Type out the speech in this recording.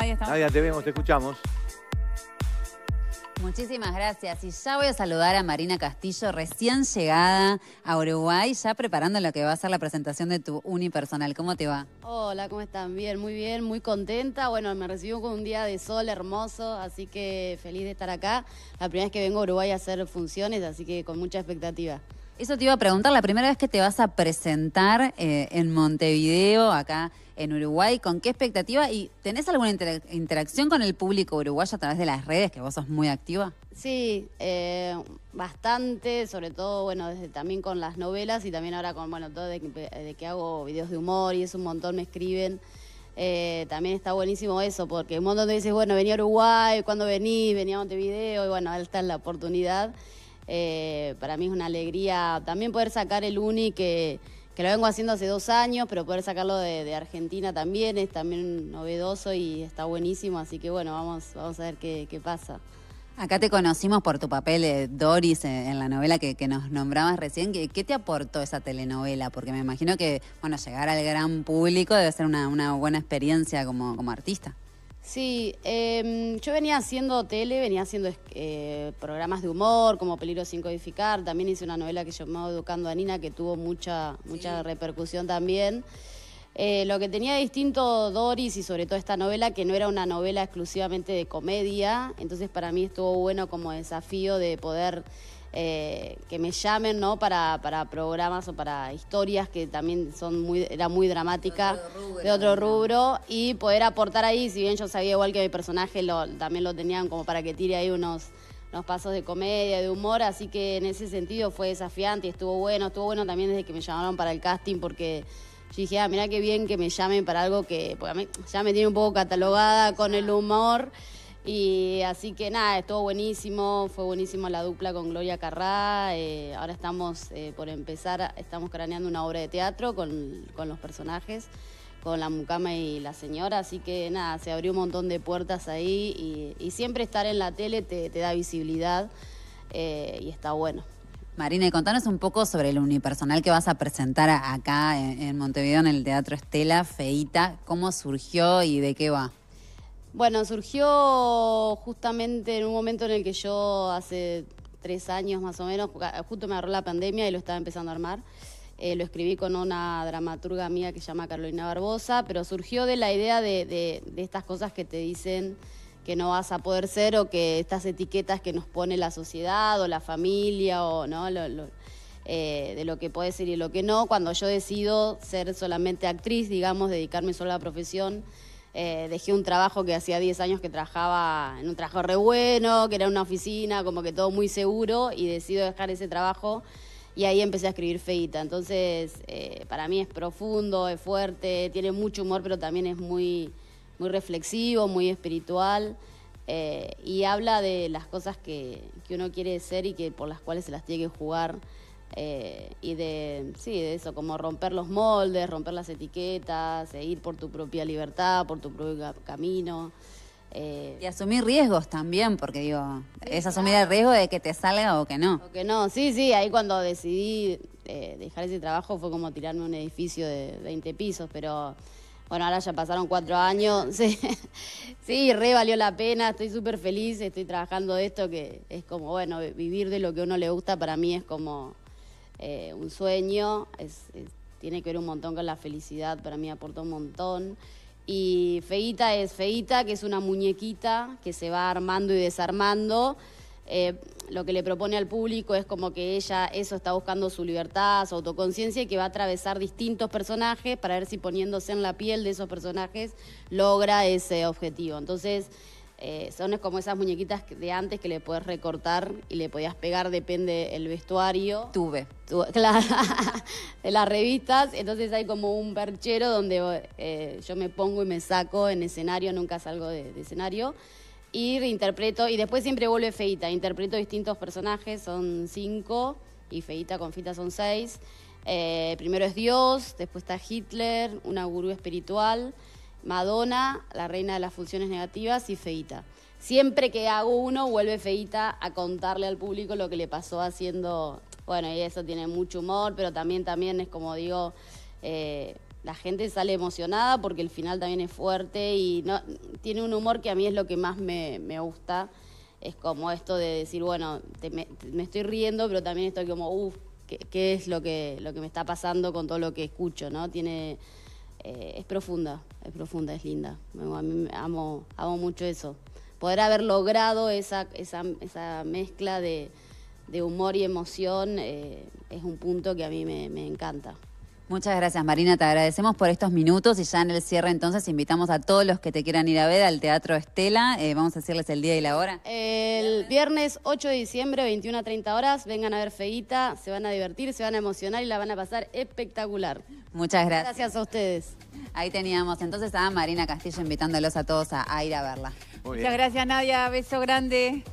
Nadia, te vemos, te escuchamos. Muchísimas gracias. Y ya voy a saludar a Marina Castillo, recién llegada a Uruguay, ya preparando lo que va a ser la presentación de tu unipersonal. ¿Cómo te va? Hola, ¿cómo están? Bien, muy bien, muy contenta. Bueno, me recibió con un día de sol hermoso, así que feliz de estar acá. La primera vez que vengo a Uruguay a hacer funciones, así que con mucha expectativa. Eso te iba a preguntar, la primera vez que te vas a presentar eh, en Montevideo, acá en Uruguay, ¿con qué expectativa? ¿Y tenés alguna interacción con el público uruguayo a través de las redes, que vos sos muy activa? Sí, eh, bastante, sobre todo, bueno, desde, también con las novelas y también ahora con, bueno, todo de que, hago videos de humor y es un montón, me escriben. Eh, también está buenísimo eso, porque un montón de veces, bueno, venía a Uruguay, ¿cuándo venís, venía a Montevideo, y bueno, ahí está la oportunidad. Eh, para mí es una alegría también poder sacar el uni que, lo vengo haciendo hace dos años, pero poder sacarlo de, Argentina también es también novedoso y está buenísimo, así que bueno, vamos, vamos a ver qué, pasa. Acá te conocimos por tu papel de Doris en la novela que, nos nombrabas recién. ¿Qué, te aportó esa telenovela? Porque me imagino que, bueno, llegar al gran público debe ser una, buena experiencia como artista. Sí, em, yo venía haciendo tele, venía haciendo eh, programas de humor como Peligro sin codificar, también hice una novela que se llamaba Educando a Nina que tuvo mucha, mucha repercusión también. Eh, lo que tenía distinto Doris y sobre todo esta novela, que no era una novela exclusivamente de comedia, entonces para mí estuvo bueno como desafío de poder eh, que me llamen ¿no? Para, para, programas o para historias que también son muy, era muy dramática de otro, rubro, y poder aportar ahí, si bien yo sabía igual que mi personaje lo, también lo tenían como para que tire ahí unos, unos pasos de comedia, de humor, así que en ese sentido fue desafiante y estuvo bueno, estuvo bueno también desde que me llamaron para el casting porque yo dije, ah, mirá qué bien que me llamen para algo que, ya me tiene un poco catalogada con el humor. Y así que nada, estuvo buenísimo, fue buenísimo la dupla con Gloria Carrá. Eh, ahora estamos eh, por empezar, estamos craneando una obra de teatro con, los personajes, con la mucama y la señora. Así que nada, se abrió un montón de puertas ahí y, siempre estar en la tele te, da visibilidad eh, y está bueno. Marina, y contanos un poco sobre el unipersonal que vas a presentar acá en Montevideo, en el Teatro Estela, Feita. ¿Cómo surgió y de qué va? Bueno, surgió justamente en un momento en el que yo hace tres años más o menos, ah, justo me agarró la pandemia y lo estaba empezando a armar. Eh, lo escribí con una dramaturga mía que se llama Carolina Barbosa, pero surgió de la idea de, estas cosas que te dicen que no vas a poder ser o que estas etiquetas que nos pone la sociedad o la familia o no lo, eh, de lo que puede ser y lo que no cuando yo decido ser solamente actriz digamos dedicarme solo a la profesión eh, dejé un trabajo que hacía 10 años que trabajaba en un trabajo re bueno, que era una oficina, como que todo muy seguro, y decido dejar ese trabajo y ahí empecé a escribir feita. Entonces, eh, para mí es profundo, es fuerte, tiene mucho humor, pero también es muy, reflexivo, muy espiritual. Eh, y habla de las cosas que, que uno quiere ser y que por las cuales se las tiene que jugar. Eh, y de, sí, de eso, como romper los moldes, romper las etiquetas, seguir ir por tu propia libertad, por tu propio camino. Eh, y asumir riesgos también, porque digo, es asumir el riesgo de que te salga o que no. O que no, sí, sí, ahí cuando decidí eh, dejar ese trabajo fue como tirarme un edificio de 20 pisos, pero bueno, ahora ya pasaron cuatro años, sí, sí re valió la pena, estoy súper feliz, estoy trabajando de esto que es como, bueno, vivir de lo que uno le gusta para mí es como eh, un sueño, tiene que ver un montón con la felicidad, para mí aporta un montón. Y Feita es Feita, que es una muñequita que se va armando y desarmando. Eh, lo que le propone al público es como que ella eso está buscando su libertad, su autoconciencia y que va a atravesar distintos personajes para ver si poniéndose en la piel de esos personajes logra ese objetivo. Entonces, eh, son como esas muñequitas de antes que le podés recortar y le podías pegar, depende el vestuario. Tuve. claro, de las revistas. Entonces hay como un perchero donde eh, yo me pongo y me saco en escenario, nunca salgo de, escenario. Y reinterpreto, y después siempre vuelve feita. Interpreto distintos personajes, son cinco, y feita con fita son seis. Eh, primero es Dios, después está Hitler, una gurú espiritual. Madonna, la reina de las funciones negativas y Feita. Siempre que hago uno, vuelve Feita a contarle al público lo que le pasó haciendo. Bueno, y eso tiene mucho humor, pero también, también es como digo, eh, la gente sale emocionada porque el final también es fuerte y tiene un humor que a mí es lo que más me, gusta. Es como esto de decir, bueno, me, estoy riendo, pero también estoy como, uff, ¿qué, es lo que, lo que me está pasando con todo lo que escucho? ¿no? Tiene eh, es profunda, es profunda, es linda. A mí amo, amo mucho eso. Poder haber logrado esa, esa, mezcla de, humor y emoción eh, es un punto que a mí me encanta. Muchas gracias Marina, te agradecemos por estos minutos y ya en el cierre entonces invitamos a todos los que te quieran ir a ver al Teatro Estela, eh, vamos a decirles el día y la hora. El viernes 8 de diciembre, 21 a 30 horas, vengan a ver Feita, se van a divertir, se van a emocionar y la van a pasar espectacular. Muchas gracias. Gracias a ustedes. Ahí teníamos entonces a Marina Castillo invitándolos a todos a, a ir a verla. Muchas gracias Nadia, beso grande.